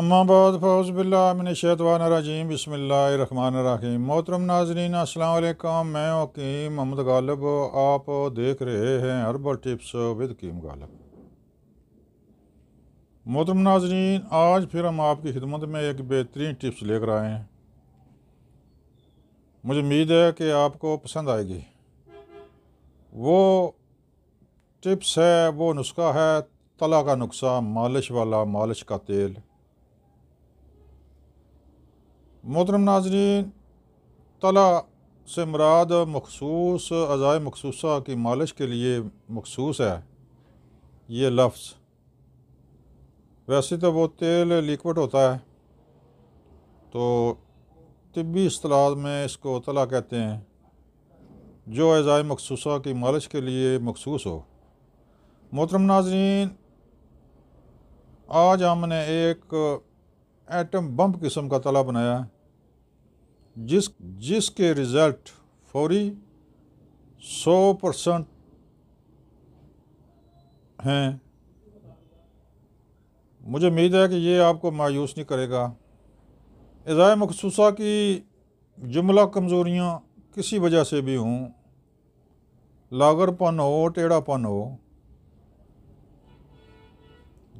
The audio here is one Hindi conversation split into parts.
अम्माबाद फौज़ फ़ौज़बिल्लाशतवानरजीम बसमीम मोहतरम नाजरीन असलकम मैं वकीम मोहम्मद गालिब आप देख रहे हैं हर्बल टिप्स विद कीम गालिब मोहतरम नाजरीन आज फिर हम आपकी खिदमत में एक बेहतरीन टिप्स लेकर आए हैं मुझे उम्मीद है कि आपको पसंद आएगी वो टिप्स है वो नुस्खा है तला का नुस्खा मालिश वाला मालिश का तेल मोहतरम नाजरीन तला से मराद मखसूस अज़ाय मखसूसा की मालिश के लिए मखसूस है ये लफ्स वैसे तो वो तेल लिक्विड होता है तो तबी असलाद में इसको तला कहते हैं जो अज़ाय मखसूसा की मालिश के लिए मखसूस हो मोहतरम नाजरीन आज हमने एक एटम बम किस्म का तला बनाया है जिस जिसके रिज़ल्ट फौरी सौ परसेंट हैं मुझे उम्मीद है कि ये आपको मायूस नहीं करेगा एजाय मखसूस की जुमला कमज़ोरियाँ किसी वजह से भी हों लागरपन हो टेढ़ापन हो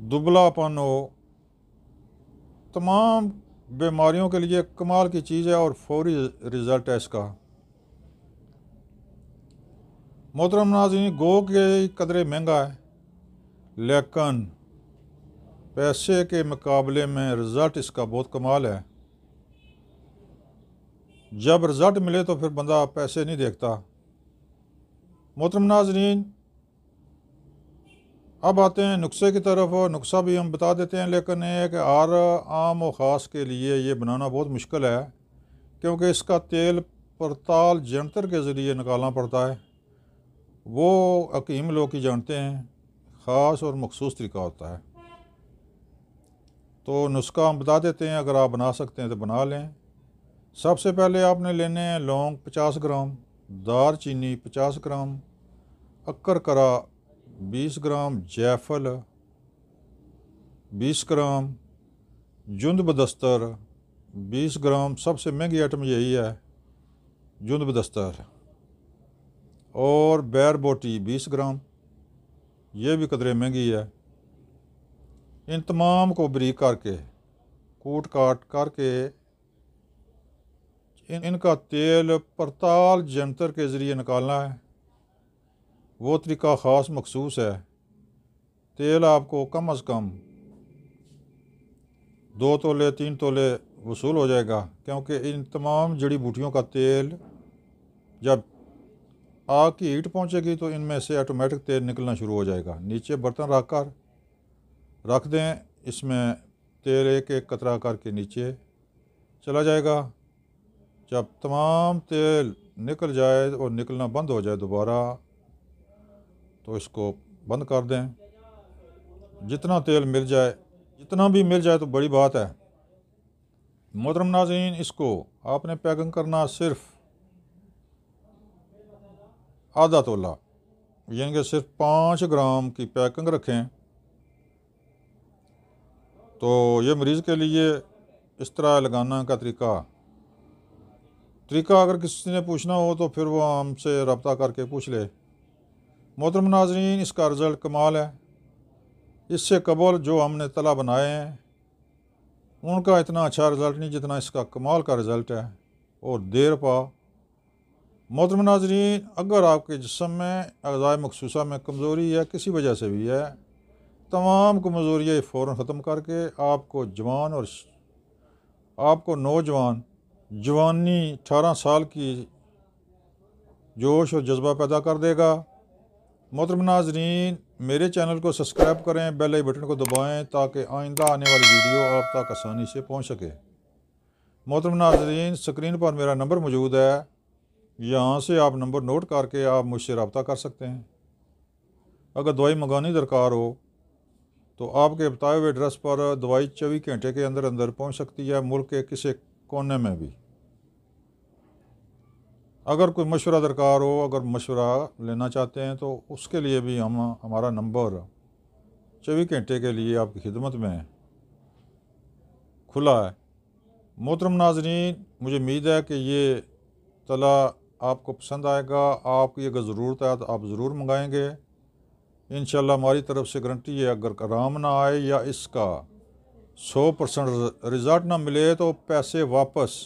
दुबलापन हो तमाम बीमारियों के लिए कमाल की चीज़ है और फौरी रिज़ल्ट है इसका मोहतरम नाजी गो के कदरे महंगा है लेकिन पैसे के मुकाबले में रिज़ल्ट इसका बहुत कमाल है जब रिज़ल्ट मिले तो फिर बंदा पैसे नहीं देखता मोहतरम नाजरीन अब आते हैं नुस्खे की तरफ और नुस्खा भी हम बता देते हैं लेकिन एक आर आम और ख़ास के लिए ये बनाना बहुत मुश्किल है क्योंकि इसका तेल पड़ताल जंतर के ज़रिए निकालना पड़ता है वो अकीम लोग ही जानते हैं ख़ास और मखसूस तरीका होता है तो नुस्खा हम बता देते हैं अगर आप बना सकते हैं तो बना लें सबसे पहले आपने लेने हैं लौंग पचास ग्राम दार चीनी पचास ग्राम अक्कर करा 20 ग्राम जैफल 20 ग्राम जुंद बदस्तर 20 ग्राम सबसे महंगी आइटम यही है जुंद बदस्तर और बैर बोटी 20 ग्राम ये भी कदरे महंगी है इन तमाम को बरीक करके कूट काट करके इन, इनका तेल परताल जंतर के ज़रिए निकालना है वो तरीका ख़ास मखसूस है तेल आपको कम अज़ कम दो तोले तीन तोले वसूल हो जाएगा क्योंकि इन तमाम जड़ी बूटियों का तेल जब आग की हीट पहुंचेगी तो इनमें से ऑटोमेटिक तेल निकलना शुरू हो जाएगा नीचे बर्तन रख कर रख दें इसमें तेल एक एक कतरा करके नीचे चला जाएगा जब तमाम तेल निकल जाए और निकलना बंद हो जाए दोबारा तो इसको बंद कर दें जितना तेल मिल जाए जितना भी मिल जाए तो बड़ी बात है मोहतरम नाजीन इसको आपने पैकिंग करना सिर्फ आधा तोला यानी कि सिर्फ पाँच ग्राम की पैकिंग रखें तो ये मरीज़ के लिए इस तरह लगाना का तरीका तरीका अगर किसी ने पूछना हो तो फिर वो हमसे रबता करके पूछ ले मोहतरम नाजरीन इसका रिज़ल्ट कमाल है इससे कबल जो हमने तला बनाए हैं उनका इतना अच्छा रिज़ल्ट नहीं जितना इसका कमाल का रिज़ल्ट है और देर पा मोहतरम नाजरीन अगर आपके जिसम में अज़ाय मखसूसा में कमज़ोरी या किसी वजह से भी है तमाम कमज़ोरियाँ फ़ौर ख़त्म करके आपको जवान और आपको नौजवान जवानी अठारह साल की जोश और जज्बा पैदा कर देगा मोहतरम नाजरीन मेरे चैनल को सब्सक्राइब करें बेल बटन को दबाएं ताकि आइंदा आने वाली वीडियो आप तक आसानी से पहुंच सके मोहतरम नाजरीन स्क्रीन पर मेरा नंबर मौजूद है यहाँ से आप नंबर नोट करके आप मुझसे रबता कर सकते हैं अगर दवाई मंगानी दरकार हो तो आपके बताए हुए एड्रेस पर दवाई चौबीस घंटे के अंदर अंदर पहुँच सकती है मुल्क के किसी कोने में भी अगर कोई मशवरा दरकार हो अगर मशवरा लेना चाहते हैं तो उसके लिए भी हम हमारा नंबर चौबीस घंटे के लिए आपकी खिदमत में खुला है मोहतरम नाजरीन मुझे उम्मीद है कि ये तला आपको पसंद आएगा आपकी अगर ज़रूरत है तो आप ज़रूर मंगाएंगे इन हमारी तरफ से गारंटी है अगर आराम ना आए या इसका सौ परसेंट रिज़ल्ट ना मिले तो पैसे वापस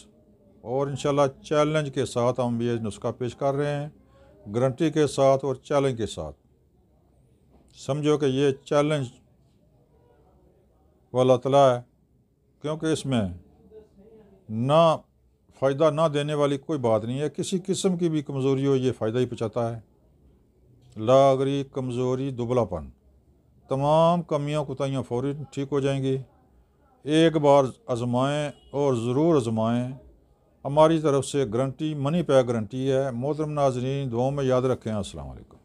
और इन चैलेंज के साथ हम ये नुस्खा पेश कर रहे हैं गारंटी के साथ और चैलेंज के साथ समझो कि ये चैलेंज वाला तला है क्योंकि इसमें ना फ़ायदा ना देने वाली कोई बात नहीं है किसी किस्म की भी कमज़ोरी हो ये फ़ायदा ही पहुँचाता है लागरी कमज़ोरी दुबलापन तमाम कमियाँ कुतियाँ फ़ौरी ठीक हो जाएंगी एक बार आजमाएँ और ज़रूर आजमाएँ हमारी तरफ से गारंटी मनी पैक गारंटी है मोहतरम नाजरीन दो में याद रखें असल